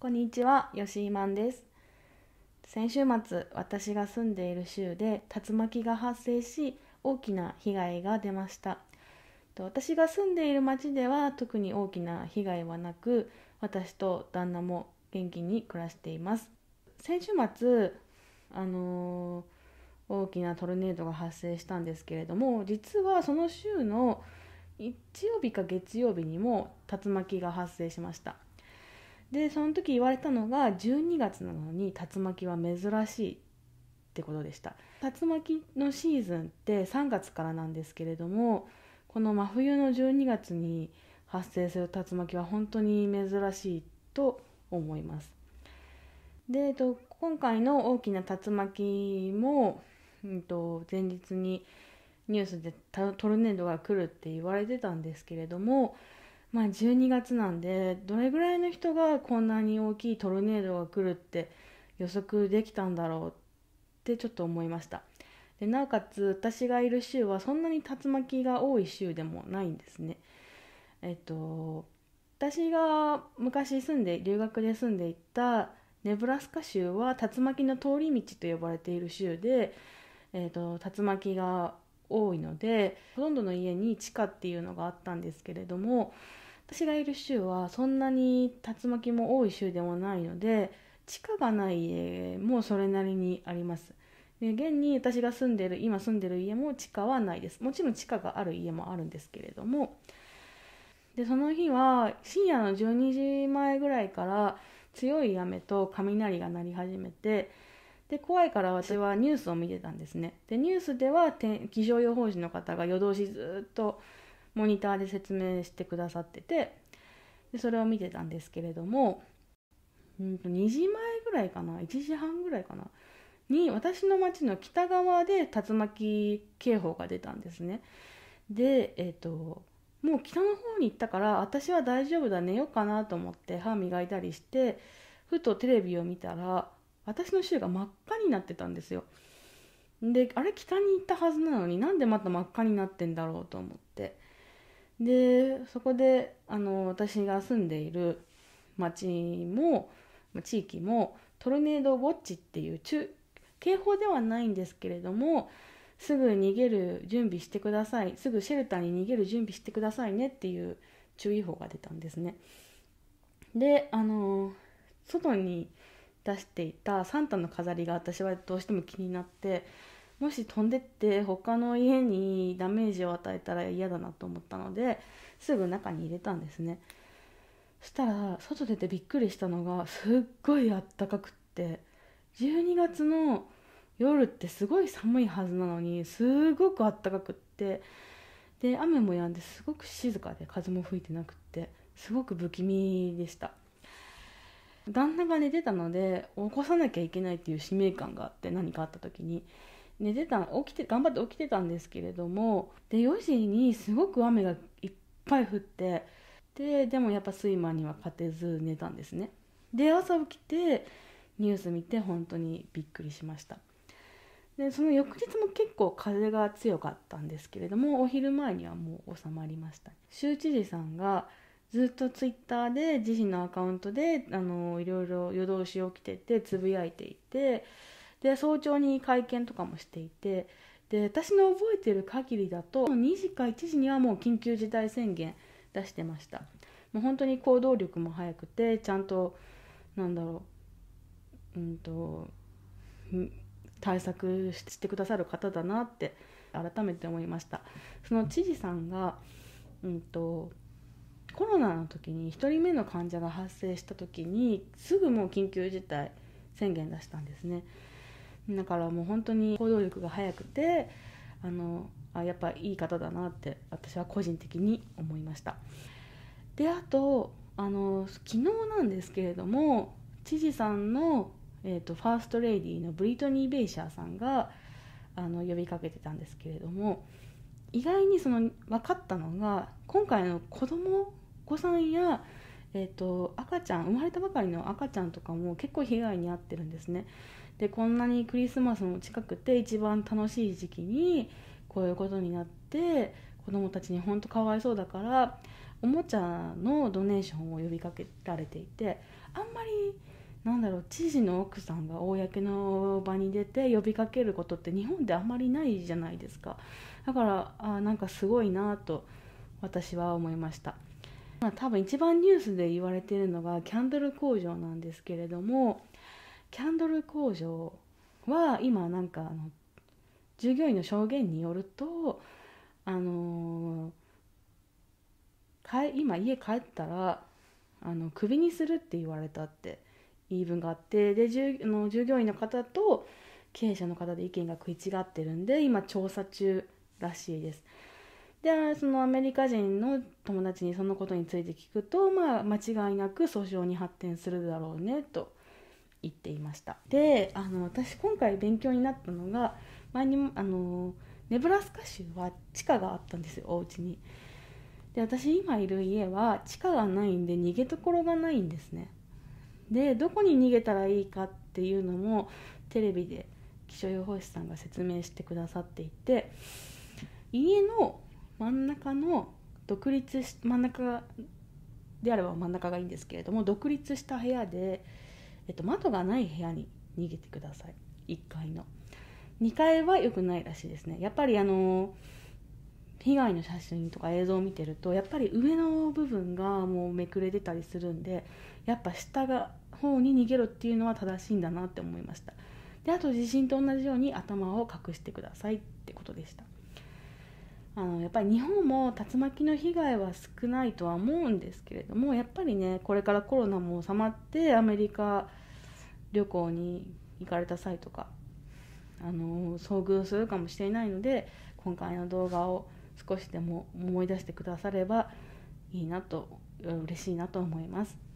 こんにちは、吉井マンです。先週末、私が住んでいる州で竜巻が発生し、大きな被害が出ました。と私が住んでいる町では特に大きな被害はなく、私と旦那も元気に暮らしています。先週末、あのー、大きなトルネードが発生したんですけれども、実はその週の日曜日か月曜日にも竜巻が発生しました。でその時言われたのが12月なのに竜巻は珍しいってことでした竜巻のシーズンって3月からなんですけれどもこの真冬の12月に発生する竜巻は本当に珍しいと思いますで、えっと、今回の大きな竜巻も、うんと、前日にニュースでトルネードが来るって言われてたんですけれどもまあ、12月なんでどれぐらいの人がこんなに大きいトルネードが来るって予測できたんだろうってちょっと思いましたでなおかつ私がいる州はそんなに竜巻が多い州でもないんですねえっと私が昔住んで留学で住んでいたネブラスカ州は竜巻の通り道と呼ばれている州で、えっと竜巻が多いのでほとんどの家に地下っていうのがあったんですけれども私がいる州はそんなに竜巻も多い州でもないので地下がない家もそれなりにあります。で現に私が住んでる今住んでる家も地下はないですもちろん地下がある家もあるんですけれどもでその日は深夜の12時前ぐらいから強い雨と雷が鳴り始めてで怖いから私はニュースを見てたんですねでニュースでは気象予報士の方が夜通しずっとモニターで説明してくださっててでそれを見てたんですけれども、2時前ぐらいかな1時半ぐらいかなに私の町の北側で竜巻警報が出たんですねでえっ、ー、ともう北の方に行ったから私は大丈夫だ寝ようかなと思って歯磨いたりしてふとテレビを見たら私の州が真っ赤になってたんですよであれ北に行ったはずなのになんでまた真っ赤になってんだろうと思ってでそこであの私が住んでいる町も地域もトルネードウォッチっていう中警報ではないんですけれどもすぐ逃げる準備してくださいすぐシェルターに逃げる準備してくださいねっていう注意報が出たんですねであの外に出していたサンタの飾りが私はどうしても気になってもし飛んでって他の家にダメージを与えたら嫌だなと思ったのですぐ中に入れたんですねそしたら外出てびっくりしたのがすっごいあったかくって12月の夜ってすごい寒いはずなのにすごくあったかくってで雨も止んですごく静かで風も吹いてなくってすごく不気味でした旦那が寝てたので起こさなきゃいけないっていう使命感があって何かあった時に寝てた起きて頑張って起きてたんですけれどもで4時にすごく雨がいっぱい降ってででもやっぱ睡魔には勝てず寝たんですねで朝起きてニュース見て本当にびっくりしましたでその翌日も結構風が強かったんですけれどもお昼前にはもう収まりました州知事さんがずっとツイッターで自身のアカウントであのいろいろ夜通し起きててつぶやいていてで早朝に会見とかもしていてで私の覚えてる限りだと2時か1時にはもう緊急事態宣言出してましたもう本当に行動力も早くてちゃんとなんだろううんと対策してくださる方だなって改めて思いましたその知事さんがうんとコロナの時に1人目の患者が発生した時にすぐもう緊急事態宣言出したんですねだからもう本当に行動力が速くてあのあやっぱいい方だなって私は個人的に思いましたであとあの昨日なんですけれども知事さんの、えーと、ファーストレディーのブリトニー・ベイシャーさんがあの呼びかけてたんですけれども意外にその分かったのが今回の子ども子さんや、えーと、赤ちゃん生まれたばかりの赤ちゃんとかも結構被害に遭ってるんですねでこんなにクリスマスも近くて一番楽しい時期にこういうことになって子どもたちにほんとかわいそうだからおもちゃのドネーションを呼びかけられていてあんまりなんだろう知事の奥さんが公の場に出て呼びかけることって日本であんまりないじゃないですかだからあなんかすごいなと私は思いました。まあ、多分一番ニュースで言われているのがキャンドル工場なんですけれどもキャンドル工場は今なんかあの従業員の証言によるとあのー、今家帰ったらあのクビにするって言われたって言い分があってで従の従業員の方と経営者の方で意見が食い違ってるんで今調査中らしいです。でそのアメリカ人の友達にそのことについて聞くと、まあ、間違いなく訴訟に発展するだろうねと言っていましたであの私今回勉強になったのが前にあのネブラスカ州は地下があったんですよお家にで私今いる家は地下がないんで逃げ所がないんですねでどこに逃げたらいいかっていうのもテレビで気象予報士さんが説明してくださっていて家の真ん中の独立し真ん中であれば真ん中がいいんですけれども独立した部屋で、えっと、窓がない部屋に逃げてください1階の2階は良くないらしいですねやっぱりあの被害の写真とか映像を見てるとやっぱり上の部分がもうめくれてたりするんでやっぱ下が方に逃げろっていうのは正しいんだなって思いましたであと地震と同じように頭を隠してくださいってことでしたあのやっぱり日本も竜巻の被害は少ないとは思うんですけれどもやっぱりねこれからコロナも収まってアメリカ旅行に行かれた際とかあの遭遇するかもしれないので今回の動画を少しでも思い出してくださればいいなと嬉しいなと思います。